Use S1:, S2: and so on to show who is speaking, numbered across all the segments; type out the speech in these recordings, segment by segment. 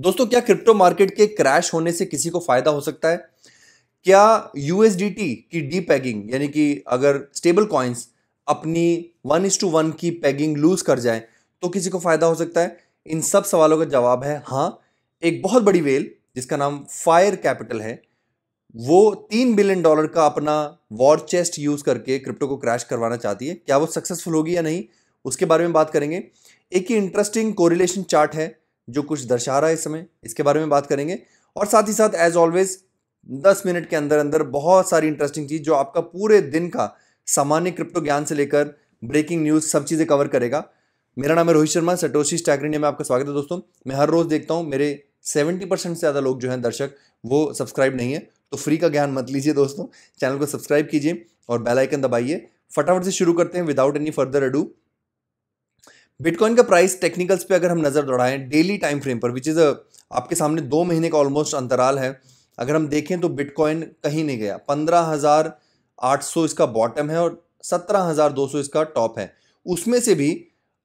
S1: दोस्तों क्या crypto market के क्रैश होने से किसी को फायदा हो सकता है क्या यूएसडीटी की डी पैगिंग यानी कि अगर स्टेबल कॉइन्स अपनी वन इज टू वन की पैगिंग लूज कर जाए तो किसी को फायदा हो सकता है इन सब सवालों का जवाब है हाँ एक बहुत बड़ी वेल जिसका नाम फायर कैपिटल है वो तीन बिलियन डॉलर का अपना वॉर चेस्ट यूज करके क्रिप्टो को क्रैश करवाना चाहती है क्या वो सक्सेसफुल होगी या नहीं उसके बारे में बात करेंगे एक ही इंटरेस्टिंग कोरिलेशन चार्ट है जो कुछ दर्शा रहा है इस समय इसके बारे में बात करेंगे और साथ ही साथ एज ऑलवेज दस मिनट के अंदर अंदर बहुत सारी इंटरेस्टिंग चीज़ जो आपका पूरे दिन का सामान्य क्रिप्टो ज्ञान से लेकर ब्रेकिंग न्यूज़ सब चीज़ें कवर करेगा मेरा नाम है रोहित शर्मा सटोशी स्टैक में आपका स्वागत है दोस्तों मैं हर रोज़ देखता हूँ मेरे सेवेंटी परसेंट से ज़्यादा लोग जो हैं दर्शक वो सब्सक्राइब नहीं है तो फ्री का ज्ञान मत लीजिए दोस्तों चैनल को सब्सक्राइब कीजिए और बेल आइकन दबाइए फटाफट से शुरू करते हैं without any further ado bitcoin का प्राइस टेक्निकल्स पे अगर हम नज़र दौड़ाएं डेली टाइम फ्रेम पर विच इज़ आपके सामने दो महीने का ऑलमोस्ट अंतराल है अगर हम देखें तो बिटकॉइन कहीं नहीं गया पंद्रह हज़ार आठ सौ इसका बॉटम है और सत्रह हज़ार दो सौ इसका टॉप है उसमें से भी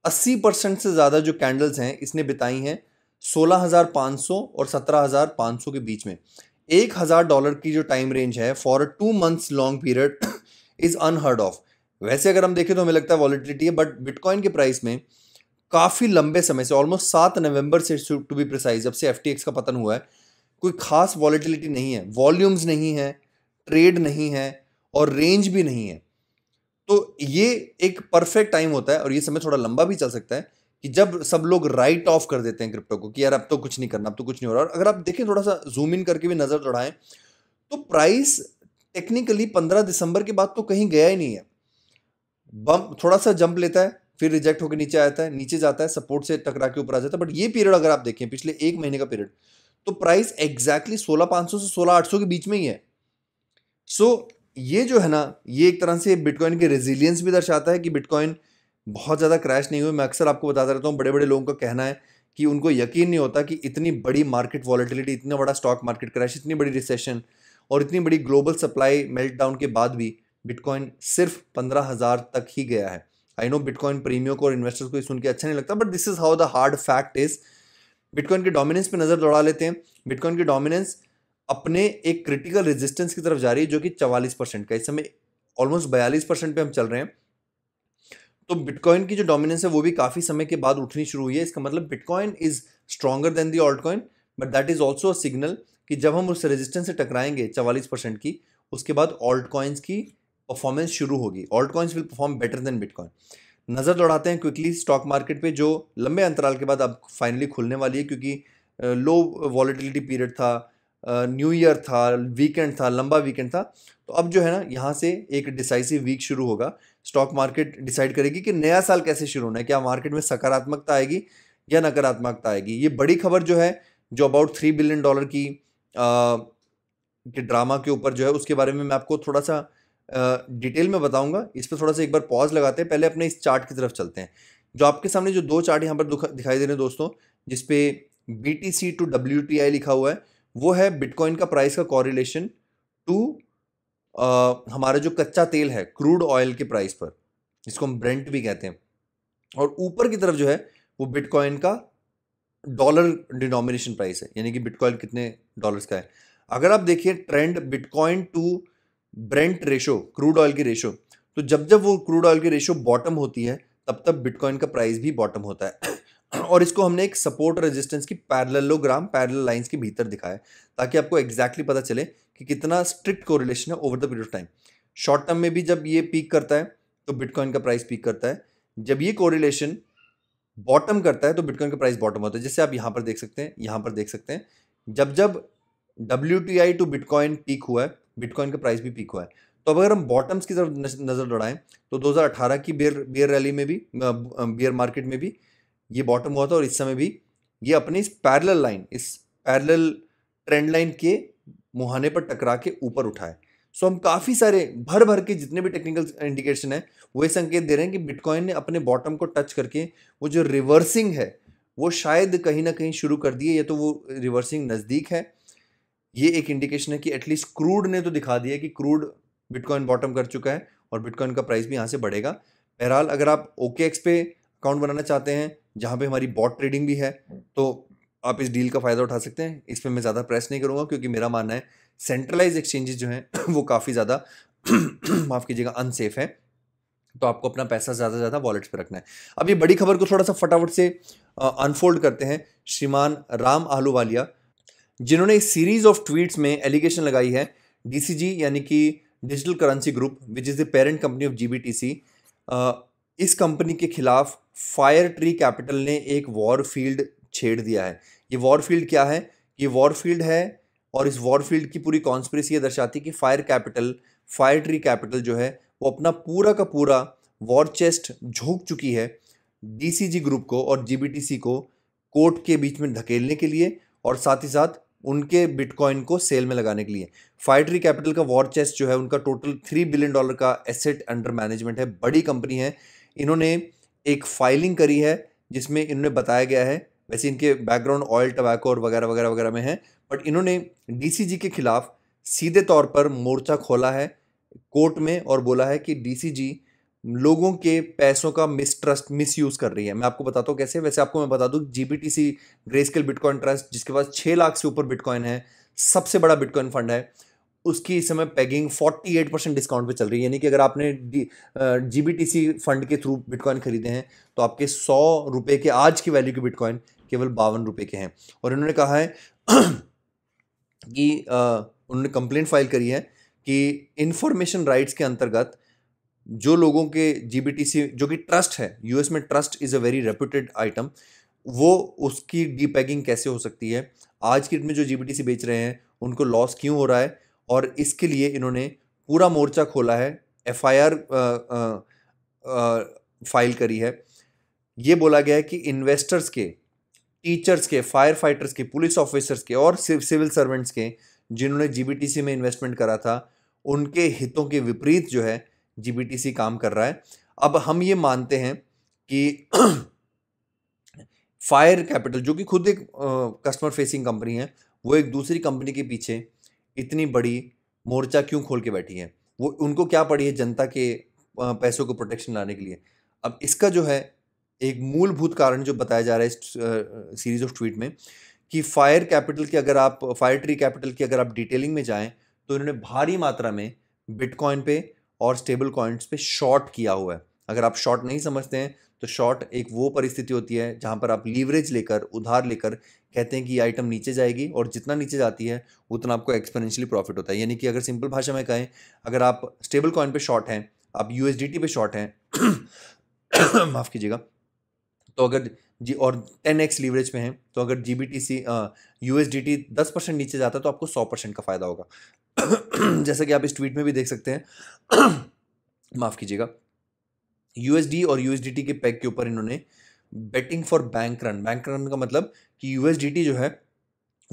S1: अस्सी परसेंट से ज़्यादा जो कैंडल्स हैं इसने बिताई हैं सोलह हज़ार पाँच सौ और सत्रह हज़ार पाँच सौ के बीच में एक हज़ार डॉलर की जो टाइम रेंज है for two months long period is unheard of वैसे अगर हम देखें तो हमें लगता है वॉलिटिलिटी है बट बिटकॉइन के प्राइस में काफ़ी लंबे समय से ऑलमोस्ट सात नवंबर से टू बी प्रिसाइज जब से एफ का पतन हुआ है कोई खास वॉलिटिलिटी नहीं है वॉल्यूम्स नहीं है ट्रेड नहीं है और रेंज भी नहीं है तो ये एक परफेक्ट टाइम होता है और ये समय थोड़ा लंबा भी चल सकता है कि जब सब लोग राइट ऑफ कर देते हैं क्रिप्टो को कि यार अब तो कुछ नहीं करना अब तो कुछ नहीं हो रहा और अगर आप देखें थोड़ा सा जूम इन करके भी नज़र चढ़ाएं तो प्राइस टेक्निकली पंद्रह दिसंबर के बाद तो कहीं गया ही नहीं है बम थोड़ा सा जंप लेता है फिर रिजेक्ट होकर नीचे आता है नीचे जाता है सपोर्ट से टकरा के ऊपर आ जाता है बट ये पीरियड अगर आप देखें पिछले एक महीने का पीरियड तो प्राइस एग्जैक्टली सोलह पाँच सौ से सोलह आठ सौ के बीच में ही है सो so, ये जो है ना ये एक तरह से बिटकॉइन के रेजिलियंस भी दर्शाता है कि बिटकॉइन बहुत ज़्यादा क्रैश नहीं हुई मैं अक्सर आपको बताता रहता हूँ बड़े बड़े लोगों का कहना है कि उनको यकीन नहीं होता कि इतनी बड़ी मार्केट वॉलिटिलिटी इतना बड़ा स्टॉक मार्केट क्रैश इतनी बड़ी रिसेशन और इतनी बड़ी ग्लोबल सप्लाई मेल्टडाउन के बाद भी बिटकॉइन सिर्फ पंद्रह हज़ार तक ही गया है आई नो बिटकॉइन प्रीमियम को और इन्वेस्टर्स को सुन के अच्छा नहीं लगता but this is how the hard fact is bitcoin के डोमिनेंस पे नज़र दौड़ा लेते हैं बिटकॉइन की डोमिनेंस अपने एक क्रिटिकल रेजिस्टेंस की तरफ जा रही है जो कि चवालीस परसेंट का इस समय ऑलमोस्ट बयालीस परसेंट पे हम चल रहे हैं तो बिटकॉइन की जो डोमिनेंस है वो भी काफ़ी समय के बाद उठनी शुरू हुई है इसका मतलब bitcoin is stronger than the alt coin but that is also signal कि जब हम उस रेजिस्टेंस से टकराएंगे चवालीस परसेंट की उसके बाद ऑल्ट कॉइन्स की परफॉर्मेंस शुरू होगी alt coins will perform better than bitcoin नज़र दौड़ाते हैं क्विकली स्टॉक मार्केट पे जो लंबे अंतराल के बाद अब फाइनली खुलने वाली है क्योंकि लो वॉलीटिलिटी पीरियड था न्यू ईयर था वीकेंड था लंबा वीकेंड था तो अब जो है ना यहाँ से एक डिसाइसिव वीक शुरू होगा स्टॉक मार्केट डिसाइड करेगी कि नया साल कैसे शुरू होना है क्या मार्केट में सकारात्मकता आएगी या नकारात्मकता आएगी ये बड़ी खबर जो है जो अबाउट थ्री बिलियन डॉलर की आ, के ड्रामा के ऊपर जो है उसके बारे में मैं आपको थोड़ा सा डिटेल में बताऊंगा इस पर थोड़ा सा एक बार पॉज लगाते हैं पहले अपने इस चार्ट की तरफ चलते हैं जो आपके सामने जो दो चार्ट यहाँ पर दिखाई दे रहे हैं दोस्तों जिसपे B T C to W T I लिखा हुआ है वो है बिटकॉइन का प्राइस का कॉरिलेशन टू हमारा जो कच्चा तेल है क्रूड ऑयल के प्राइस पर जिसको हम ब्रेंट भी कहते हैं और ऊपर की तरफ जो है वो बिटकॉइन का डॉलर डिनोमिनेशन प्राइस है यानी कि बिटकॉइन कितने डॉलर्स का है अगर आप देखिए trend bitcoin to brent ratio crude oil की रेशो तो जब जब वो क्रूड ऑयल की रेशो बॉटम होती है तब तब बिटकॉइन का प्राइस भी बॉटम होता है और इसको हमने एक सपोर्ट रेजिस्टेंस की पैरलोग्राम पैरल लाइंस के भीतर दिखाया ताकि आपको एग्जैक्टली exactly पता चले कि कितना स्ट्रिक्ट कोरिलेशन है over the period of time short term में भी जब ये पीक करता है तो बिटकॉइन का प्राइस पीक करता है जब ये कोरिलेशन बॉटम करता है तो बिटकॉइन का प्राइस बॉटम होता है जैसे आप यहाँ पर देख सकते हैं यहाँ पर देख सकते हैं जब जब डब्ल्यू टू बिटकॉइन पीक हुआ है बिटकॉइन का प्राइस भी पीक हुआ है तो अब अगर हम बॉटम्स की तरफ नज़र दौड़ाएं तो 2018 की बियर बियर रैली में भी बियर मार्केट में भी ये बॉटम हुआ था और इस समय भी ये अपने इस पैरल लाइन इस पैरल ट्रेंड लाइन के मुहाने पर टकरा के ऊपर उठा है सो हम काफ़ी सारे भर भर के जितने भी टेक्निकल इंडिकेशन है वो ये संकेत दे रहे हैं कि बिटकॉइन ने अपने बॉटम को टच करके वो जो रिवर्सिंग है वो शायद कहीं ना कहीं शुरू कर दिए या तो वो रिवर्सिंग नज़दीक है ये एक इंडिकेशन है कि एटलीस्ट क्रूड ने तो दिखा दिया कि क्रूड बिटकॉइन बॉटम कर चुका है और बिटकॉइन का प्राइस भी यहाँ से बढ़ेगा बहरहाल अगर आप ओके एक्स पे अकाउंट बनाना चाहते हैं जहाँ पे हमारी बॉट ट्रेडिंग भी है तो आप इस डील का फ़ायदा उठा सकते हैं इस पर मैं ज़्यादा प्रेस नहीं करूँगा क्योंकि मेरा मानना है सेंट्रलाइज एक्सचेंजेस जो हैं वो काफ़ी ज़्यादा माफ़ कीजिएगा अनसेफ है तो आपको अपना पैसा ज़्यादा से ज़्यादा वॉलेट्स पर रखना है अब ये बड़ी खबर को थोड़ा सा फटाफट से अनफोल्ड करते हैं श्रीमान राम आहलूवालिया जिन्होंने एक सीरीज ऑफ ट्वीट्स में एलिगेशन लगाई है डीसीजी यानी कि digital currency group which is the parent company of GBTC इस कंपनी के खिलाफ फायर ट्री कैपिटल ने एक वॉर फील्ड छेड़ दिया है ये वॉर फील्ड क्या है ये वॉर फील्ड है और इस वॉर फील्ड की पूरी कॉन्स्परेसी ये दर्शाती है कि fire capital fire tree capital जो है वो अपना पूरा का पूरा वॉर चेस्ट झोंक चुकी है डीसीजी ग्रुप को और जीबीटीसी को कोर्ट के बीच में धकेलने के लिए और साथ ही साथ उनके बिटकॉइन को सेल में लगाने के लिए फाइटरी कैपिटल का वॉर चेस्ट जो है उनका टोटल थ्री बिलियन डॉलर का एसेट अंडर मैनेजमेंट है बड़ी कंपनी है इन्होंने एक फाइलिंग करी है जिसमें इन्होंने बताया गया है वैसे इनके बैकग्राउंड ऑयल टबैको और वगैरह वगैरह वगैरह में है बट इन्होंने डी के खिलाफ सीधे तौर पर मोर्चा खोला है कोर्ट में और बोला है कि डी लोगों के पैसों का मिसट्रस्ट मिस यूज कर रही है मैं आपको बताता हूँ कैसे वैसे आपको मैं बता दूँ जीबीटीसी स्केल बिटकॉइन ट्रस्ट जिसके पास छः लाख से ऊपर बिटकॉइन है सबसे बड़ा बिटकॉइन फंड है उसकी इस समय पैगिंग 48 परसेंट डिस्काउंट पे चल रही है यानी कि अगर आपने जी फंड के थ्रू बिटकॉइन खरीदे हैं तो आपके सौ रुपये के आज की वैल्यू के बिटकॉइन केवल बावन रुपये के हैं और इन्होंने कहा है कि उन्होंने कंप्लेंट फाइल करी है कि इन्फॉर्मेशन राइट्स के अंतर्गत जो लोगों के जीबीटीसी जो कि ट्रस्ट है यूएस में trust is a very reputed item वो उसकी डीपैकिंग कैसे हो सकती है आज की डेट में जो जीबीटीसी बेच रहे हैं उनको लॉस क्यों हो रहा है और इसके लिए इन्होंने पूरा मोर्चा खोला है आर फाइल करी है ये बोला गया है कि इन्वेस्टर्स के टीचर्स के फायर फाइटर्स के पुलिस ऑफिसर्स के और सिविल सर्वेंट्स के जिन्होंने जीबीटीसी में इन्वेस्टमेंट करा था उनके हितों के विपरीत जो है जी काम कर रहा है अब हम ये मानते हैं कि फायर कैपिटल जो कि खुद एक कस्टमर फेसिंग कंपनी है वो एक दूसरी कंपनी के पीछे इतनी बड़ी मोर्चा क्यों खोल के बैठी है वो उनको क्या पड़ी है जनता के पैसों को प्रोटेक्शन लाने के लिए अब इसका जो है एक मूलभूत कारण जो बताया जा रहा है इस सीरीज ऑफ ट्वीट में कि फायर कैपिटल की अगर आप फायर ट्री कैपिटल की अगर आप डिटेलिंग में जाएं तो इन्होंने भारी मात्रा में बिटकॉइन पे और स्टेबल कॉइन्स पे शॉर्ट किया हुआ है अगर आप शॉर्ट नहीं समझते हैं तो शॉर्ट एक वो परिस्थिति होती है जहाँ पर आप लीवरेज लेकर उधार लेकर कहते हैं कि ये आइटम नीचे जाएगी और जितना नीचे जाती है उतना आपको एक्सपोनेंशियली प्रॉफिट होता है यानी कि अगर सिंपल भाषा में कहें अगर आप स्टेबल कॉइन पे शॉर्ट हैं आप यू पे शॉर्ट हैं माफ़ कीजिएगा तो अगर जी और टेन एक्स लीवरेज में है तो अगर G B T C U S D T दस परसेंट नीचे जाता है तो आपको सौ परसेंट का फ़ायदा होगा जैसा कि आप इस ट्वीट में भी देख सकते हैं माफ़ कीजिएगा यू एस डी और यू एस डी टी के पैक के ऊपर इन्होंने betting for bank run bank run का मतलब कि यू एस डी टी जो है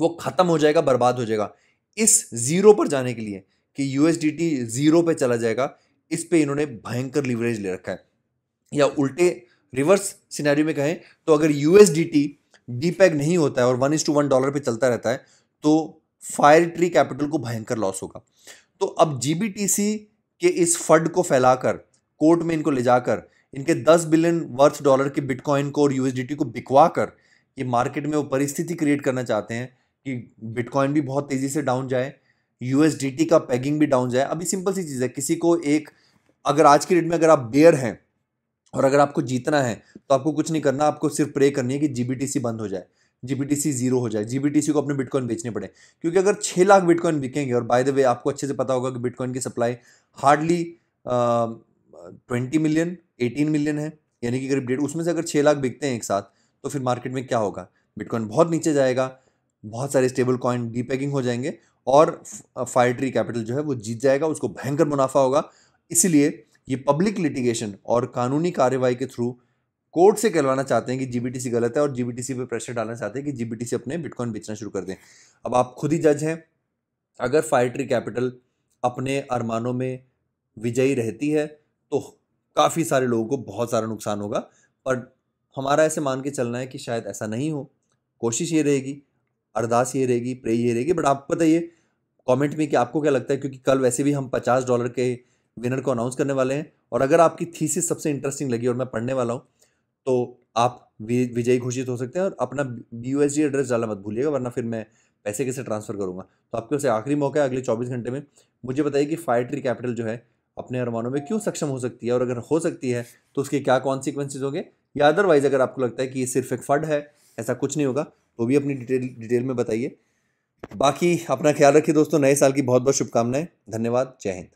S1: वो ख़त्म हो जाएगा बर्बाद हो जाएगा इस ज़ीरो पर जाने के लिए कि U S D T zero पर चला जाएगा इस पर इन्होंने भयंकर लीवरेज ले रखा है या उल्टे रिवर्स सिनेरियो में कहें तो अगर यूएसडीटी डीपैक e नहीं होता है और one is to one dollar पे चलता रहता है तो फायर ट्री कैपिटल को भयंकर लॉस होगा तो अब जीबीटीसी के इस फंड को फैलाकर कोर्ट में इनको ले जाकर इनके दस बिलियन वर्थ डॉलर के बिटकॉइन को और यूएसडीटी को बिकवा कर ये मार्केट में वो परिस्थिति क्रिएट करना चाहते हैं कि बिटकॉइन भी बहुत तेज़ी से डाउन जाए यूएसडीटी का पैगिंग भी डाउन जाए अभी सिंपल सी चीज़ है किसी को एक अगर आज की डेट में अगर आप बेयर हैं और अगर आपको जीतना है तो आपको कुछ नहीं करना आपको सिर्फ प्रे करनी है कि जी बंद हो जाए जीबीटीसी जीरो हो जाए जीबीटीसी को अपने बिटकॉइन बेचने पड़े क्योंकि अगर छः लाख बिटकॉइन बिकेंगे और बाय द वे आपको अच्छे से पता होगा कि बिटकॉइन की supply hardly twenty million eighteen million है यानी कि करीब डेढ़ उसमें से अगर छः लाख बिकते हैं एक साथ तो फिर मार्केट में क्या होगा बिटकॉइन बहुत नीचे जाएगा बहुत सारे स्टेबल कॉइन डीपैकिंग हो जाएंगे और फायर ट्री कैपिटल जो है वो जीत जाएगा उसको भयंकर मुनाफा होगा इसीलिए ये पब्लिक लिटिगेशन और कानूनी कार्यवाही के थ्रू कोर्ट से कहलवाना चाहते हैं कि जीबीटीसी गलत है और जीबीटीसी पे प्रेशर डालना चाहते हैं कि जीबीटीसी अपने बिटकॉइन बेचना शुरू कर दें अब आप खुद ही जज हैं अगर फायट्री कैपिटल अपने अरमानों में विजयी रहती है तो काफ़ी सारे लोगों को बहुत सारा नुकसान होगा पर हमारा ऐसे मान के चलना है कि शायद ऐसा नहीं हो कोशिश ये रहेगी अरदास ये रहेगी प्रे ये रहेगी बट आप बताइए कमेंट में कि आपको क्या लगता है क्योंकि कल वैसे भी हम पचास डॉलर के विनर को अनाउंस करने वाले हैं और अगर आपकी थीसिस सबसे इंटरेस्टिंग लगी और मैं पढ़ने वाला हूँ तो आप विजयी घोषित हो सकते हैं और अपना बी एड्रेस डालना मत भूलिएगा वरना फिर मैं पैसे कैसे ट्रांसफ़र करूँगा तो आपके पास आखिरी मौका है अगले चौबीस घंटे में मुझे बताइए कि फायर ट्री कैपिटल जो है अपने अरमानों में क्यों सक्षम हो सकती है और अगर हो सकती है तो उसके क्या कॉन्सिक्वेंसेज होंगे या अदरवाइज अगर आपको लगता है कि ये सिर्फ एक फंड है ऐसा कुछ नहीं होगा तो भी अपनी डिटेल डिटेल में बताइए बाकी अपना ख्याल रखिए दोस्तों नए साल की बहुत बहुत शुभकामनाएं धन्यवाद जय हिंद